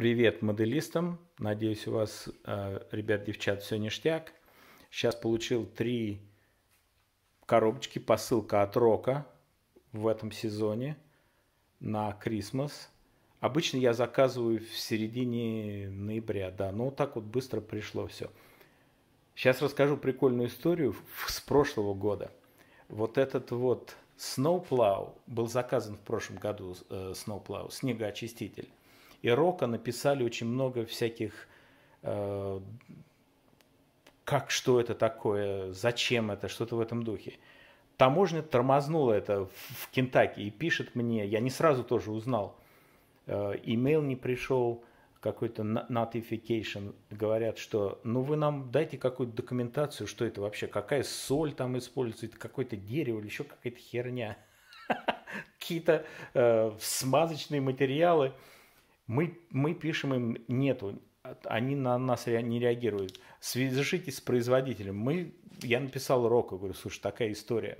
Привет моделистам. Надеюсь, у вас, а, ребят, девчат, все ништяк. Сейчас получил три коробочки, посылка от Рока в этом сезоне на Крисмас. Обычно я заказываю в середине ноября, да, но вот так вот быстро пришло все. Сейчас расскажу прикольную историю с прошлого года. Вот этот вот Snowplow был заказан в прошлом году, э, Snowplow, снегоочиститель и рока написали очень много всяких э, как что это такое, зачем это, что-то в этом духе. Таможня тормознула это в, в Кентаки и пишет мне, я не сразу тоже узнал, э, имейл не пришел, какой-то notification, говорят, что ну вы нам дайте какую-то документацию, что это вообще, какая соль там используется, какое-то дерево или еще какая-то херня. Какие-то э, смазочные материалы. Мы, мы пишем им нету, они на нас не реагируют. Свяжитесь с производителем. Мы, я написал Року, говорю, слушай, такая история.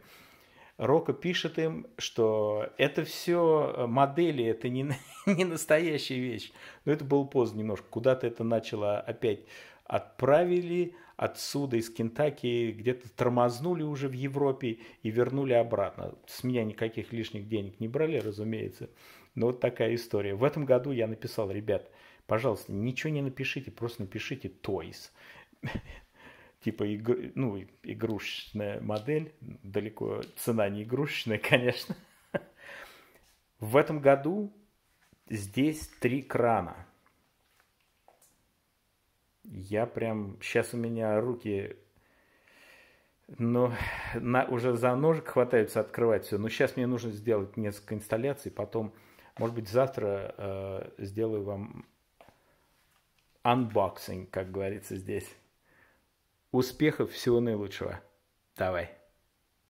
Рока пишет им, что это все э, модели, это не, не настоящая вещь. Но это было поздно немножко. Куда-то это начало опять отправили отсюда из Кентаки, где-то тормознули уже в Европе и вернули обратно. С меня никаких лишних денег не брали, разумеется. Но вот такая история. В этом году я написал, ребят, пожалуйста, ничего не напишите, просто напишите Toys типа иг... ну, игрушечная модель, далеко цена не игрушечная, конечно. В этом году здесь три крана. Я прям, сейчас у меня руки, ну, на, уже за ножик хватаются открывать все. Но ну, сейчас мне нужно сделать несколько инсталляций, потом, может быть, завтра э, сделаю вам анбоксинг, как говорится здесь. Успехов, всего наилучшего. Давай.